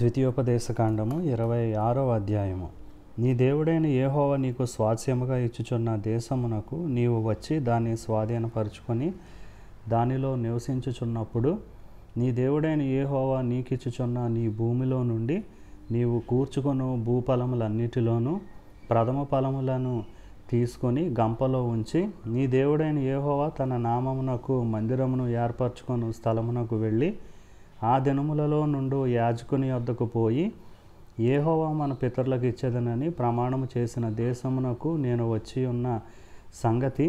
ద్వితీయోపదేశకాండము ఇరవై ఆరవ అధ్యాయము నీ దేవుడైన ఏహోవ నీకు స్వాస్యముగా ఇచ్చుచున్న దేశమునకు నీవు వచ్చి దాన్ని స్వాధీనపరుచుకొని దానిలో నివసించుచున్నప్పుడు నీ దేవుడైన ఏహోవ నీకిచ్చుచున్న నీ భూమిలో నుండి నీవు కూర్చుకొను భూఫలములన్నిటిలోనూ ప్రథమ ఫలములను తీసుకొని గంపలో ఉంచి నీ దేవుడైన ఏహోవ తన నామమునకు మందిరమును ఏర్పరచుకొని స్థలమునకు వెళ్ళి ఆ దినములలో నుండు యాజకుని వద్దకు పోయి ఏహోవా మన పితరులకు ఇచ్చేదనని ప్రమాణము చేసిన దేశమునకు నేను వచ్చి ఉన్న సంగతి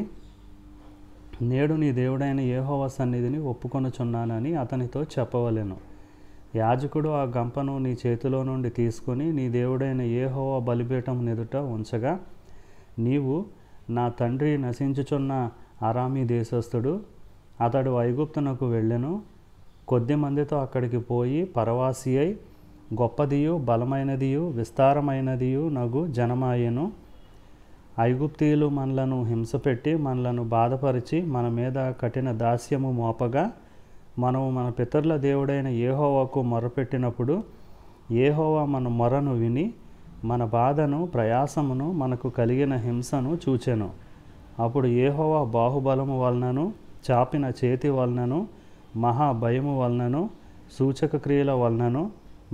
నేడు నీ దేవుడైన ఏహోవా సన్నిధిని ఒప్పుకొనుచున్నానని అతనితో చెప్పవలెను యాజకుడు ఆ గంపను నీ చేతిలో నుండి తీసుకుని నీ దేవుడైన ఏహోవా బలిపీఠం ఎదుట ఉంచగా నీవు నా తండ్రి నశించుచున్న అరామీ దేశస్థుడు అతడు ఐగుప్తునకు వెళ్ళెను కొద్ది మందితో అక్కడికి పోయి పరవాసి అయి గొప్పదియు బలమైనదియు విస్తారమైనదియు నగు జనమాయను ఐగుప్తీయులు మనలను హింసపెట్టి మనలను బాధపరిచి మన మీద కఠిన దాస్యము మోపగా మనము మన పితరుల దేవుడైన ఏహోవాకు మొరపెట్టినప్పుడు ఏహోవా మన మొరను విని మన బాధను ప్రయాసమును మనకు కలిగిన హింసను చూచెను అప్పుడు ఏహోవా బాహుబలము వలనను చాపిన చేతి వలనను మహాభయము వలనను సూచక క్రియల వలనను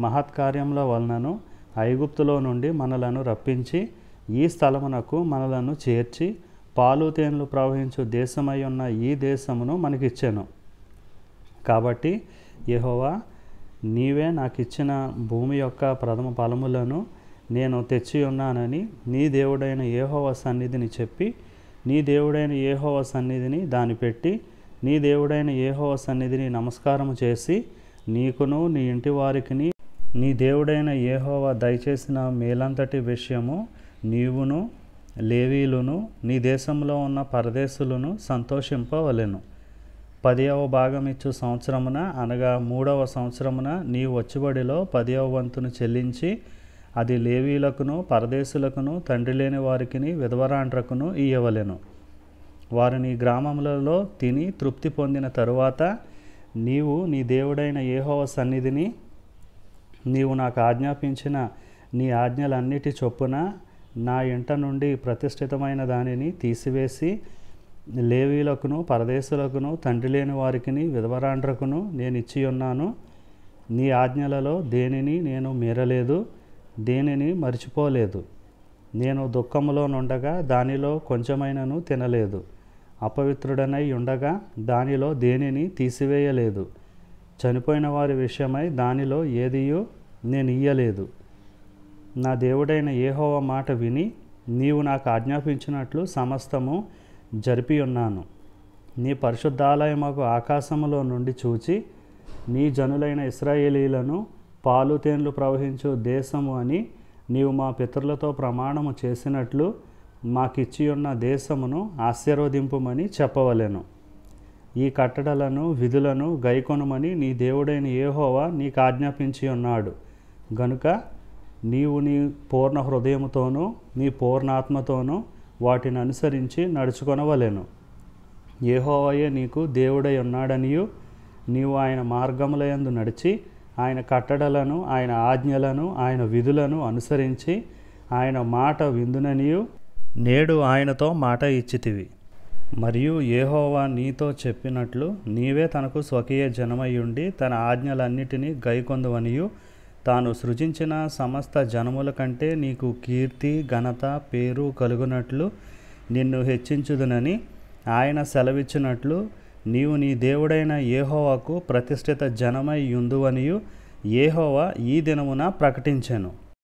మహత్కార్యముల వలనను ఐగుప్తులో నుండి మనలను రప్పించి ఈ స్థలమునకు మనలను చేర్చి పాలు తేనెలు ప్రవహించు దేశమై ఉన్న ఈ దేశమును మనకిచ్చాను కాబట్టి యహోవా నీవే నాకు ఇచ్చిన భూమి యొక్క ప్రథమ ఫలములను నేను తెచ్చి ఉన్నానని నీ దేవుడైన ఏహోవ సన్నిధిని చెప్పి నీ దేవుడైన ఏహోవ సన్నిధిని దాన్ని పెట్టి నీ దేవుడైన ఏహోవ సన్నిధిని నమస్కారము చేసి నీకును నీ ఇంటి వారికిని నీ దేవుడైన ఏహోవ దయచేసిన మేలంతటి విషయము నీవును లేవీలును నీ దేశంలో ఉన్న పరదేశులను సంతోషింపవలెను పదియవ భాగం ఇచ్చు సంవత్సరమున అనగా మూడవ సంవత్సరమున నీ వచ్చుబడిలో పదియవ వంతును చెల్లించి అది లేవీలకును పరదేశులకును తండ్రి లేని వారికిని విధవరాండ్రకును ఇయ్యవలెను వారిని గ్రామములలో తిని తృప్తి పొందిన తరువాత నీవు నీ దేవుడైన ఏహోవ సన్నిధిని నీవు నాకు ఆజ్ఞాపించిన నీ ఆజ్ఞలన్నిటి చొప్పున నా ఇంట నుండి ప్రతిష్ఠితమైన దానిని తీసివేసి లేవీలకును పరదేశులకును తండ్రి లేని వారికిని విధవరాండ్రకును నేను ఇచ్చి ఉన్నాను నీ ఆజ్ఞలలో దేనిని నేను మీరలేదు దేనిని మర్చిపోలేదు నేను దుఃఖంలో నుండగా దానిలో కొంచెమైనను తినలేదు అపవిత్రుడనై ఉండగా దానిలో దేనిని తీసివేయలేదు చనిపోయిన వారి విషయమై దానిలో ఏదియో నేను ఇయ్యలేదు నా దేవుడైన ఏహోవ మాట విని నీవు నాకు ఆజ్ఞాపించినట్లు సమస్తము జరిపి ఉన్నాను నీ పరిశుద్ధాలయమకు ఆకాశములో నుండి చూచి నీ జనులైన ఇస్రాయేలీలను పాలు తేన్లు ప్రవహించు దేశము అని నీవు మా పితరులతో ప్రమాణము చేసినట్లు మాకిచ్చి ఉన్న దేశమును ఆశీర్వదింపుమని చెప్పవలెను ఈ కట్టడలను విధులను గైకొనమని నీ దేవుడైన ఏహోవా నీకు ఆజ్ఞాపించి ఉన్నాడు గనుక నీవు నీ పూర్ణ హృదయముతోనూ నీ పూర్ణాత్మతోనూ వాటిని అనుసరించి నడుచుకొనవలెను ఏహోవయే నీకు దేవుడై ఉన్నాడనియు నీవు ఆయన మార్గములయందు నడిచి ఆయన కట్టడలను ఆయన ఆజ్ఞలను ఆయన విధులను అనుసరించి ఆయన మాట విందుననియు నేడు ఆయనతో మాట ఇచ్చితివి మరియు ఏహోవా నీతో చెప్పినట్లు నీవే తనకు స్వకీయ జనమయ్యుండి తన ఆజ్ఞలన్నిటినీ గైకొందువనియు తాను సృజించిన సమస్త జనముల కంటే నీకు కీర్తి ఘనత పేరు కలుగునట్లు నిన్ను హెచ్చించుదునని ఆయన సెలవిచ్చినట్లు నీవు నీ దేవుడైన ఏహోవాకు ప్రతిష్ఠిత జనమై ఉందువనియు ఏహోవా ఈ దినమున ప్రకటించాను